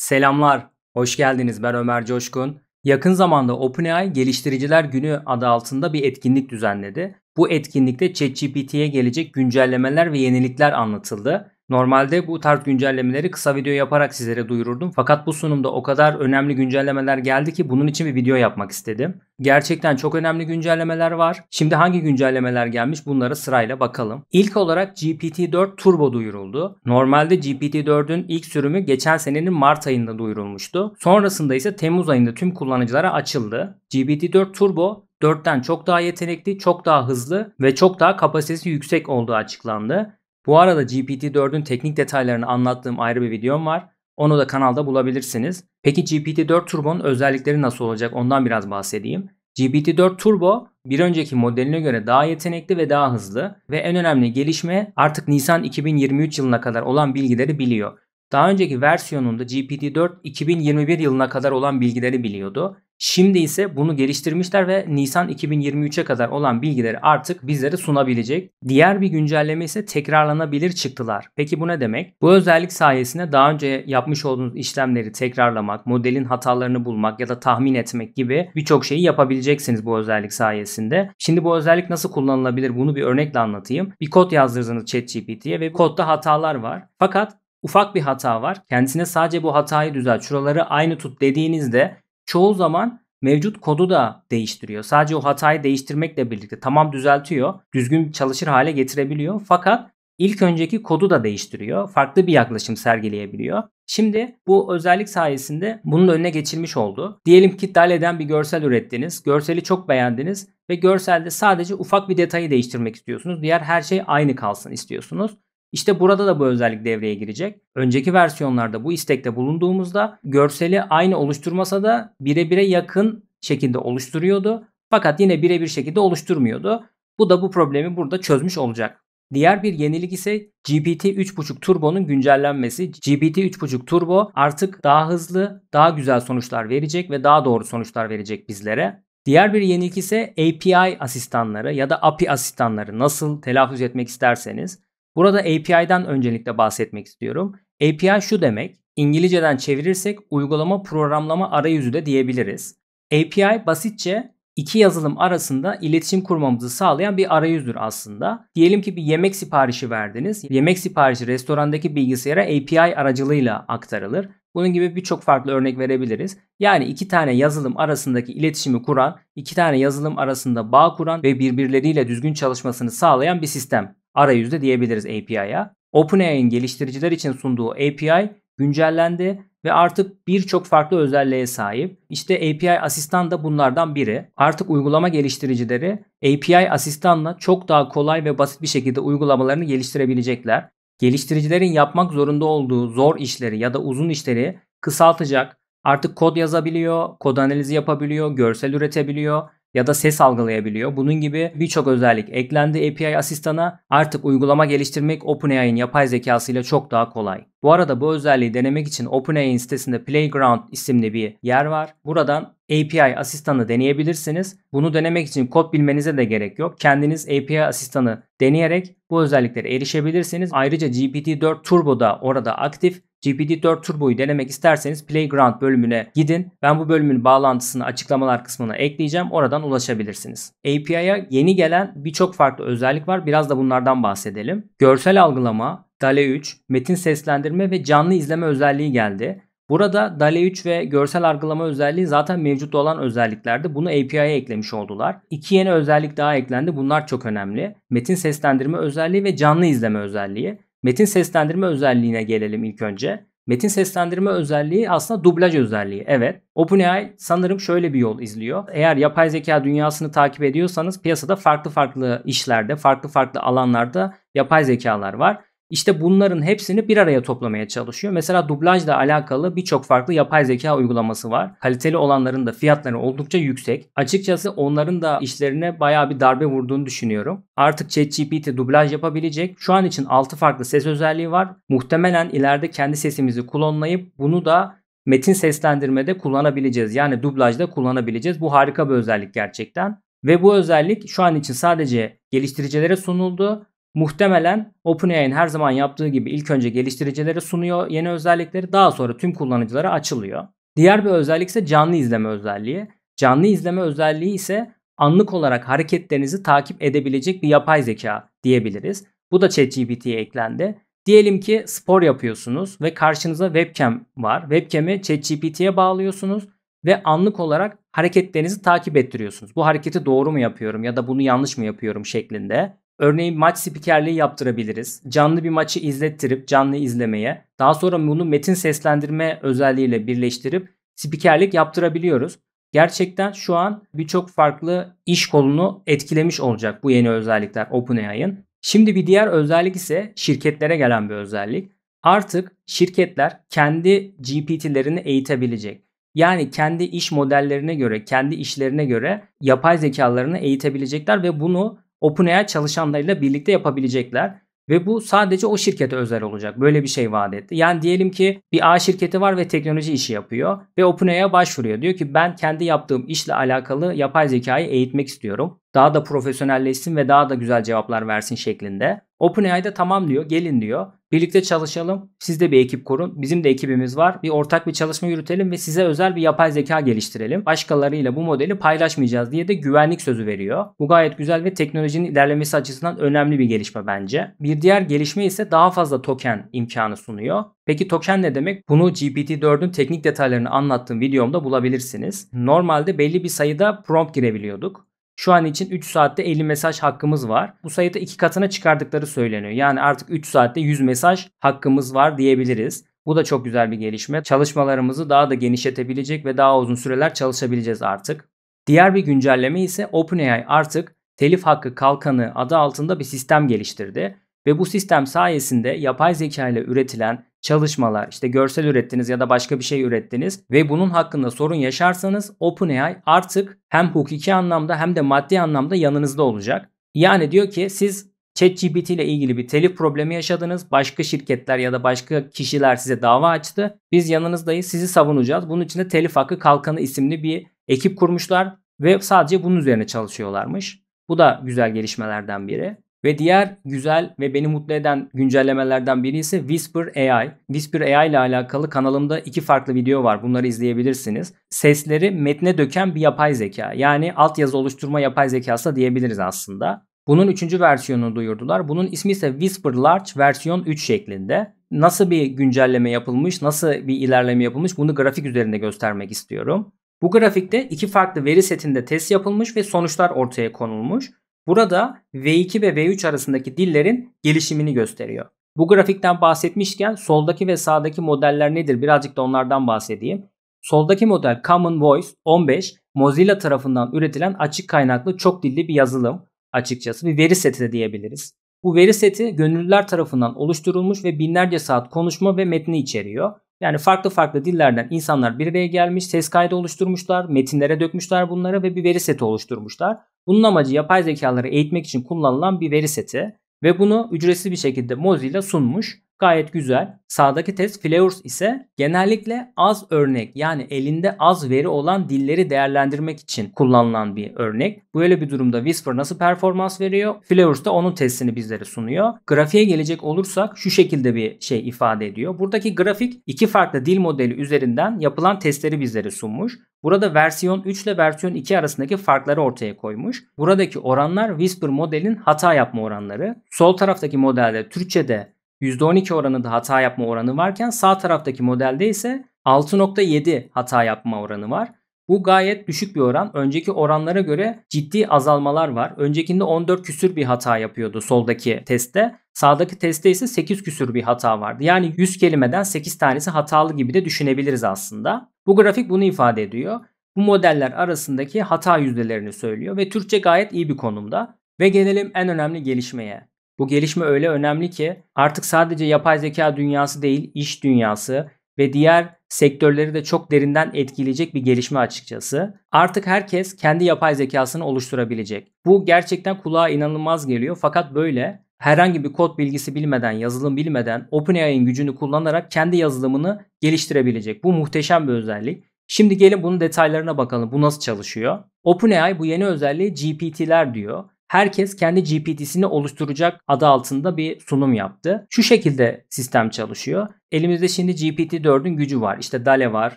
Selamlar, hoş geldiniz. Ben Ömer Coşkun. Yakın zamanda OpenAI Geliştiriciler Günü adı altında bir etkinlik düzenledi. Bu etkinlikte ChatGPT'ye gelecek güncellemeler ve yenilikler anlatıldı. Normalde bu tarz güncellemeleri kısa video yaparak sizlere duyururdum fakat bu sunumda o kadar önemli güncellemeler geldi ki bunun için bir video yapmak istedim. Gerçekten çok önemli güncellemeler var. Şimdi hangi güncellemeler gelmiş bunlara sırayla bakalım. İlk olarak GPT-4 Turbo duyuruldu. Normalde GPT-4'ün ilk sürümü geçen senenin Mart ayında duyurulmuştu. Sonrasında ise Temmuz ayında tüm kullanıcılara açıldı. GPT-4 Turbo 4'ten çok daha yetenekli, çok daha hızlı ve çok daha kapasitesi yüksek olduğu açıklandı. Bu arada GPT-4'ün teknik detaylarını anlattığım ayrı bir videom var. Onu da kanalda bulabilirsiniz. Peki GPT-4 Turbo'nun özellikleri nasıl olacak ondan biraz bahsedeyim. GPT-4 Turbo bir önceki modeline göre daha yetenekli ve daha hızlı ve en önemli gelişme artık Nisan 2023 yılına kadar olan bilgileri biliyor. Daha önceki versiyonunda GPT-4 2021 yılına kadar olan bilgileri biliyordu. Şimdi ise bunu geliştirmişler ve Nisan 2023'e kadar olan bilgileri artık bizlere sunabilecek. Diğer bir güncelleme ise tekrarlanabilir çıktılar. Peki bu ne demek? Bu özellik sayesinde daha önce yapmış olduğunuz işlemleri tekrarlamak, modelin hatalarını bulmak ya da tahmin etmek gibi birçok şeyi yapabileceksiniz bu özellik sayesinde. Şimdi bu özellik nasıl kullanılabilir bunu bir örnekle anlatayım. Bir kod yazdırdınız ChatGPT'ye ve kodda hatalar var. Fakat ufak bir hata var. Kendisine sadece bu hatayı düzelt, şuraları aynı tut dediğinizde çoğu zaman mevcut kodu da değiştiriyor. Sadece o hatayı değiştirmekle birlikte tamam düzeltiyor, düzgün çalışır hale getirebiliyor. Fakat ilk önceki kodu da değiştiriyor. Farklı bir yaklaşım sergileyebiliyor. Şimdi bu özellik sayesinde bunun önüne geçilmiş oldu. Diyelim ki dal eden bir görsel ürettiniz. Görseli çok beğendiniz ve görselde sadece ufak bir detayı değiştirmek istiyorsunuz. Diğer her şey aynı kalsın istiyorsunuz. İşte burada da bu özellik devreye girecek. Önceki versiyonlarda bu istekte bulunduğumuzda görseli aynı oluşturmasa da birebire yakın şekilde oluşturuyordu. Fakat yine birebir şekilde oluşturmuyordu. Bu da bu problemi burada çözmüş olacak. Diğer bir yenilik ise GPT 3.5 Turbo'nun güncellenmesi. GPT 3.5 Turbo artık daha hızlı, daha güzel sonuçlar verecek ve daha doğru sonuçlar verecek bizlere. Diğer bir yenilik ise API asistanları ya da API asistanları nasıl telaffuz etmek isterseniz. Burada API'den öncelikle bahsetmek istiyorum. API şu demek, İngilizceden çevirirsek uygulama programlama arayüzü de diyebiliriz. API basitçe iki yazılım arasında iletişim kurmamızı sağlayan bir arayüzdür aslında. Diyelim ki bir yemek siparişi verdiniz. Yemek siparişi restorandaki bilgisayara API aracılığıyla aktarılır. Bunun gibi birçok farklı örnek verebiliriz. Yani iki tane yazılım arasındaki iletişimi kuran, iki tane yazılım arasında bağ kuran ve birbirleriyle düzgün çalışmasını sağlayan bir sistem arayüzde diyebiliriz API'ya. OpenAI'nin geliştiriciler için sunduğu API güncellendi ve artık birçok farklı özelliğe sahip. İşte API Asistan da bunlardan biri. Artık uygulama geliştiricileri API Asistan'la çok daha kolay ve basit bir şekilde uygulamalarını geliştirebilecekler. Geliştiricilerin yapmak zorunda olduğu zor işleri ya da uzun işleri kısaltacak. Artık kod yazabiliyor, kod analizi yapabiliyor, görsel üretebiliyor ya da ses algılayabiliyor. Bunun gibi birçok özellik eklendi API asistana. Artık uygulama geliştirmek OpenAI'nin yapay zekasıyla çok daha kolay. Bu arada bu özelliği denemek için OpenAI'nin sitesinde Playground isimli bir yer var. Buradan API asistanı deneyebilirsiniz. Bunu denemek için kod bilmenize de gerek yok. Kendiniz API asistanı deneyerek bu özelliklere erişebilirsiniz. Ayrıca GPT-4 Turbo da orada aktif. GPT-4 Turbo'yu denemek isterseniz Playground bölümüne gidin. Ben bu bölümün bağlantısını açıklamalar kısmına ekleyeceğim. Oradan ulaşabilirsiniz. API'ya yeni gelen birçok farklı özellik var. Biraz da bunlardan bahsedelim. Görsel algılama, DALE 3, metin seslendirme ve canlı izleme özelliği geldi. Burada DALE 3 ve görsel algılama özelliği zaten mevcut olan özelliklerdi. bunu API'ye eklemiş oldular. İki yeni özellik daha eklendi. Bunlar çok önemli. Metin seslendirme özelliği ve canlı izleme özelliği. Metin seslendirme özelliğine gelelim ilk önce. Metin seslendirme özelliği aslında dublaj özelliği. Evet. OpenAI sanırım şöyle bir yol izliyor. Eğer yapay zeka dünyasını takip ediyorsanız piyasada farklı farklı işlerde, farklı farklı alanlarda yapay zekalar var işte bunların hepsini bir araya toplamaya çalışıyor. Mesela dublajla alakalı birçok farklı yapay zeka uygulaması var. Kaliteli olanların da fiyatları oldukça yüksek. Açıkçası onların da işlerine bayağı bir darbe vurduğunu düşünüyorum. Artık ChatGPT dublaj yapabilecek. Şu an için 6 farklı ses özelliği var. Muhtemelen ileride kendi sesimizi klonlayıp bunu da metin seslendirmede kullanabileceğiz. Yani dublajda kullanabileceğiz. Bu harika bir özellik gerçekten. Ve bu özellik şu an için sadece geliştiricilere sunuldu Muhtemelen OpenAI'nin her zaman yaptığı gibi ilk önce geliştiricilere sunuyor yeni özellikleri daha sonra tüm kullanıcılara açılıyor. Diğer bir özellik ise canlı izleme özelliği. Canlı izleme özelliği ise anlık olarak hareketlerinizi takip edebilecek bir yapay zeka diyebiliriz. Bu da ChatGPT'ye eklendi. Diyelim ki spor yapıyorsunuz ve karşınıza webcam var. Webcam'i ChatGPT'ye bağlıyorsunuz ve anlık olarak hareketlerinizi takip ettiriyorsunuz. Bu hareketi doğru mu yapıyorum ya da bunu yanlış mı yapıyorum şeklinde. Örneğin maç spikerliği yaptırabiliriz. Canlı bir maçı izlettirip canlı izlemeye. Daha sonra bunu metin seslendirme özelliğiyle birleştirip spikerlik yaptırabiliyoruz. Gerçekten şu an birçok farklı iş kolunu etkilemiş olacak bu yeni özellikler OpenAI'ın. Şimdi bir diğer özellik ise şirketlere gelen bir özellik. Artık şirketler kendi GPT'lerini eğitebilecek. Yani kendi iş modellerine göre, kendi işlerine göre yapay zekalarını eğitebilecekler ve bunu OpenAI çalışanlarıyla birlikte yapabilecekler. Ve bu sadece o şirkete özel olacak. Böyle bir şey vaat etti. Yani diyelim ki bir A şirketi var ve teknoloji işi yapıyor ve OpenAI'ya başvuruyor. Diyor ki ben kendi yaptığım işle alakalı yapay zekayı eğitmek istiyorum daha da profesyonelleşsin ve daha da güzel cevaplar versin şeklinde. OpenAI'da tamam diyor, gelin diyor. Birlikte çalışalım. Siz de bir ekip kurun. Bizim de ekibimiz var. Bir ortak bir çalışma yürütelim ve size özel bir yapay zeka geliştirelim. Başkalarıyla bu modeli paylaşmayacağız diye de güvenlik sözü veriyor. Bu gayet güzel ve teknolojinin ilerlemesi açısından önemli bir gelişme bence. Bir diğer gelişme ise daha fazla token imkanı sunuyor. Peki token ne demek? Bunu GPT-4'ün teknik detaylarını anlattığım videomda bulabilirsiniz. Normalde belli bir sayıda prompt girebiliyorduk. Şu an için 3 saatte 50 mesaj hakkımız var. Bu sayıda iki katına çıkardıkları söyleniyor. Yani artık 3 saatte 100 mesaj hakkımız var diyebiliriz. Bu da çok güzel bir gelişme. Çalışmalarımızı daha da genişletebilecek ve daha uzun süreler çalışabileceğiz artık. Diğer bir güncelleme ise OpenAI artık telif hakkı kalkanı adı altında bir sistem geliştirdi. Ve bu sistem sayesinde yapay zeka ile üretilen çalışmalar, işte görsel ürettiniz ya da başka bir şey ürettiniz ve bunun hakkında sorun yaşarsanız OpenAI artık hem hukuki anlamda hem de maddi anlamda yanınızda olacak. Yani diyor ki siz ChatGPT ile ilgili bir telif problemi yaşadınız. Başka şirketler ya da başka kişiler size dava açtı. Biz yanınızdayız, sizi savunacağız. Bunun için de Telif Hakkı Kalkanı isimli bir ekip kurmuşlar ve sadece bunun üzerine çalışıyorlarmış. Bu da güzel gelişmelerden biri. Ve diğer güzel ve beni mutlu eden güncellemelerden biri ise Whisper AI. Whisper AI ile alakalı kanalımda iki farklı video var. Bunları izleyebilirsiniz. Sesleri metne döken bir yapay zeka. Yani altyazı oluşturma yapay zekası da diyebiliriz aslında. Bunun üçüncü versiyonunu duyurdular. Bunun ismi ise Whisper Large versiyon 3 şeklinde. Nasıl bir güncelleme yapılmış, nasıl bir ilerleme yapılmış bunu grafik üzerinde göstermek istiyorum. Bu grafikte iki farklı veri setinde test yapılmış ve sonuçlar ortaya konulmuş. Burada V2 ve V3 arasındaki dillerin gelişimini gösteriyor. Bu grafikten bahsetmişken soldaki ve sağdaki modeller nedir birazcık da onlardan bahsedeyim. Soldaki model Common Voice 15 Mozilla tarafından üretilen açık kaynaklı çok dilli bir yazılım açıkçası bir veri seti de diyebiliriz. Bu veri seti gönüllüler tarafından oluşturulmuş ve binlerce saat konuşma ve metni içeriyor. Yani farklı farklı dillerden insanlar bir araya gelmiş, ses kaydı oluşturmuşlar, metinlere dökmüşler bunları ve bir veri seti oluşturmuşlar. Bunun amacı yapay zekaları eğitmek için kullanılan bir veri seti ve bunu ücretsiz bir şekilde Mozilla sunmuş. Gayet güzel. Sağdaki test Flowers ise genellikle az örnek yani elinde az veri olan dilleri değerlendirmek için kullanılan bir örnek. Böyle bir durumda Whisper nasıl performans veriyor? Flowers da onun testini bizlere sunuyor. Grafiğe gelecek olursak şu şekilde bir şey ifade ediyor. Buradaki grafik iki farklı dil modeli üzerinden yapılan testleri bizlere sunmuş. Burada versiyon 3 ile versiyon 2 arasındaki farkları ortaya koymuş. Buradaki oranlar Whisper modelin hata yapma oranları. Sol taraftaki modelde Türkçe'de %12 oranında hata yapma oranı varken sağ taraftaki modelde ise 6.7 hata yapma oranı var. Bu gayet düşük bir oran. Önceki oranlara göre ciddi azalmalar var. Öncekinde 14 küsür bir hata yapıyordu soldaki testte. Sağdaki testte ise 8 küsür bir hata vardı. Yani 100 kelimeden 8 tanesi hatalı gibi de düşünebiliriz aslında. Bu grafik bunu ifade ediyor. Bu modeller arasındaki hata yüzdelerini söylüyor ve Türkçe gayet iyi bir konumda. Ve gelelim en önemli gelişmeye. Bu gelişme öyle önemli ki artık sadece yapay zeka dünyası değil, iş dünyası ve diğer sektörleri de çok derinden etkileyecek bir gelişme açıkçası. Artık herkes kendi yapay zekasını oluşturabilecek. Bu gerçekten kulağa inanılmaz geliyor fakat böyle herhangi bir kod bilgisi bilmeden, yazılım bilmeden OpenAI'nin gücünü kullanarak kendi yazılımını geliştirebilecek. Bu muhteşem bir özellik. Şimdi gelin bunun detaylarına bakalım. Bu nasıl çalışıyor? OpenAI bu yeni özelliği GPT'ler diyor herkes kendi GPT'sini oluşturacak adı altında bir sunum yaptı. Şu şekilde sistem çalışıyor. Elimizde şimdi GPT-4'ün gücü var. İşte DALE var,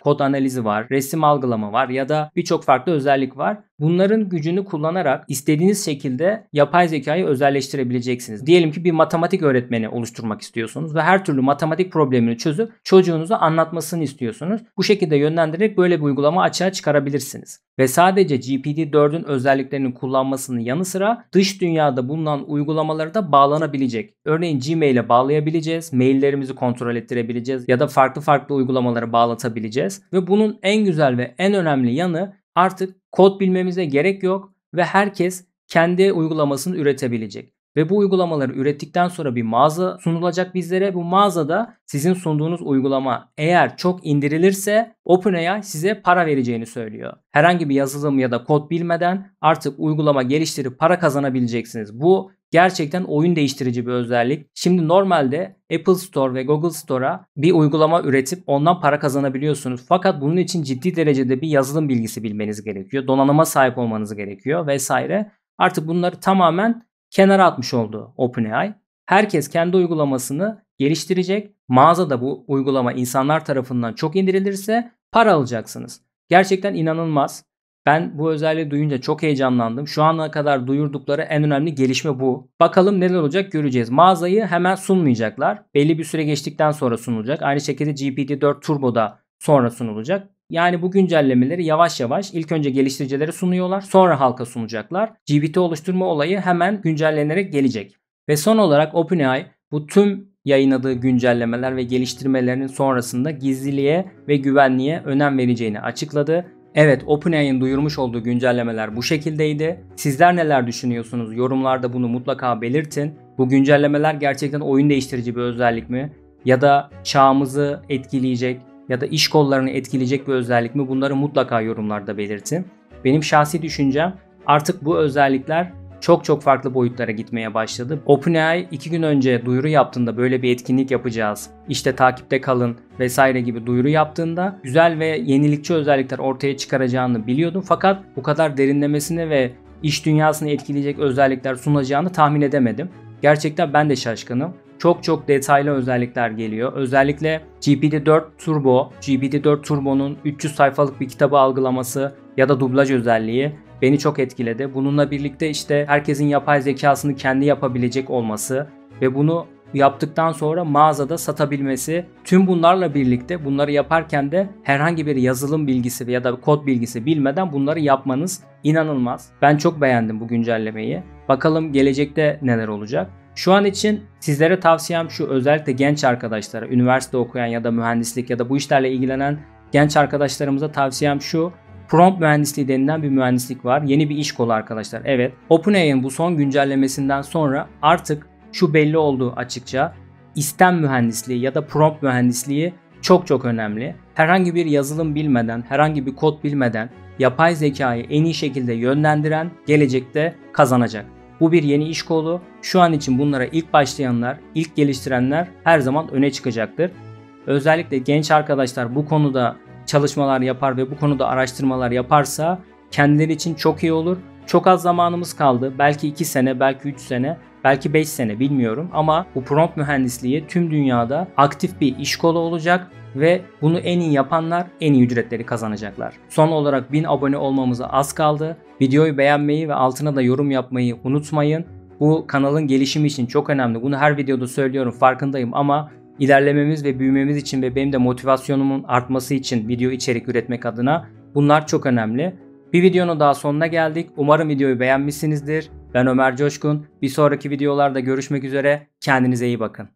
kod analizi var, resim algılama var ya da birçok farklı özellik var. Bunların gücünü kullanarak istediğiniz şekilde yapay zekayı özelleştirebileceksiniz. Diyelim ki bir matematik öğretmeni oluşturmak istiyorsunuz ve her türlü matematik problemini çözüp çocuğunuza anlatmasını istiyorsunuz. Bu şekilde yönlendirerek böyle bir uygulama açığa çıkarabilirsiniz. Ve sadece GPT-4'ün özelliklerini kullanmasının yanı sıra dış dünyada bulunan uygulamalara da bağlanabilecek. Örneğin Gmail'e bağlayabileceğiz, maillerimizi kontrol ettirebileceğiz ya da farklı farklı uygulamalara bağlatabileceğiz. Ve bunun en güzel ve en önemli yanı artık Kod bilmemize gerek yok ve herkes kendi uygulamasını üretebilecek. Ve bu uygulamaları ürettikten sonra bir mağaza sunulacak bizlere. Bu mağazada sizin sunduğunuz uygulama eğer çok indirilirse OpenAI size para vereceğini söylüyor. Herhangi bir yazılım ya da kod bilmeden artık uygulama geliştirip para kazanabileceksiniz. Bu Gerçekten oyun değiştirici bir özellik. Şimdi normalde Apple Store ve Google Store'a bir uygulama üretip ondan para kazanabiliyorsunuz. Fakat bunun için ciddi derecede bir yazılım bilgisi bilmeniz gerekiyor. Donanıma sahip olmanız gerekiyor vesaire. Artık bunları tamamen kenara atmış oldu OpenAI. Herkes kendi uygulamasını geliştirecek. Mağazada bu uygulama insanlar tarafından çok indirilirse para alacaksınız. Gerçekten inanılmaz. Ben bu özelliği duyunca çok heyecanlandım. Şu ana kadar duyurdukları en önemli gelişme bu. Bakalım neler olacak göreceğiz. Mağazayı hemen sunmayacaklar. Belli bir süre geçtikten sonra sunulacak. Aynı şekilde GPT-4 Turbo'da sonra sunulacak. Yani bu güncellemeleri yavaş yavaş ilk önce geliştiricilere sunuyorlar. Sonra halka sunacaklar. GPT oluşturma olayı hemen güncellenerek gelecek. Ve son olarak OpenAI bu tüm yayınladığı güncellemeler ve geliştirmelerinin sonrasında gizliliğe ve güvenliğe önem vereceğini açıkladı Evet OpenAI'nin duyurmuş olduğu güncellemeler bu şekildeydi. Sizler neler düşünüyorsunuz? Yorumlarda bunu mutlaka belirtin. Bu güncellemeler gerçekten oyun değiştirici bir özellik mi? Ya da çağımızı etkileyecek ya da iş kollarını etkileyecek bir özellik mi? Bunları mutlaka yorumlarda belirtin. Benim şahsi düşüncem artık bu özellikler çok çok farklı boyutlara gitmeye başladı. OpenAI iki gün önce duyuru yaptığında böyle bir etkinlik yapacağız, işte takipte kalın vesaire gibi duyuru yaptığında güzel ve yenilikçi özellikler ortaya çıkaracağını biliyordum. Fakat bu kadar derinlemesine ve iş dünyasını etkileyecek özellikler sunacağını tahmin edemedim. Gerçekten ben de şaşkınım. Çok çok detaylı özellikler geliyor. Özellikle GPT-4 Turbo, GPT-4 Turbo'nun 300 sayfalık bir kitabı algılaması ya da dublaj özelliği beni çok etkiledi. Bununla birlikte işte herkesin yapay zekasını kendi yapabilecek olması ve bunu yaptıktan sonra mağazada satabilmesi. Tüm bunlarla birlikte bunları yaparken de herhangi bir yazılım bilgisi ya da kod bilgisi bilmeden bunları yapmanız inanılmaz. Ben çok beğendim bu güncellemeyi. Bakalım gelecekte neler olacak. Şu an için sizlere tavsiyem şu özellikle genç arkadaşlara, üniversite okuyan ya da mühendislik ya da bu işlerle ilgilenen genç arkadaşlarımıza tavsiyem şu. Prompt mühendisliği denilen bir mühendislik var. Yeni bir iş kolu arkadaşlar. Evet. OpenAI'nin bu son güncellemesinden sonra artık şu belli oldu açıkça. İstem mühendisliği ya da prompt mühendisliği çok çok önemli. Herhangi bir yazılım bilmeden, herhangi bir kod bilmeden yapay zekayı en iyi şekilde yönlendiren gelecekte kazanacak. Bu bir yeni iş kolu. Şu an için bunlara ilk başlayanlar, ilk geliştirenler her zaman öne çıkacaktır. Özellikle genç arkadaşlar bu konuda çalışmalar yapar ve bu konuda araştırmalar yaparsa kendileri için çok iyi olur. Çok az zamanımız kaldı. Belki 2 sene, belki 3 sene, belki 5 sene bilmiyorum ama bu prompt mühendisliği tüm dünyada aktif bir iş kolu olacak ve bunu en iyi yapanlar en iyi ücretleri kazanacaklar. Son olarak 1000 abone olmamıza az kaldı. Videoyu beğenmeyi ve altına da yorum yapmayı unutmayın. Bu kanalın gelişimi için çok önemli. Bunu her videoda söylüyorum farkındayım ama İlerlememiz ve büyümemiz için ve benim de motivasyonumun artması için video içerik üretmek adına bunlar çok önemli. Bir videonun daha sonuna geldik. Umarım videoyu beğenmişsinizdir. Ben Ömer Coşkun. Bir sonraki videolarda görüşmek üzere. Kendinize iyi bakın.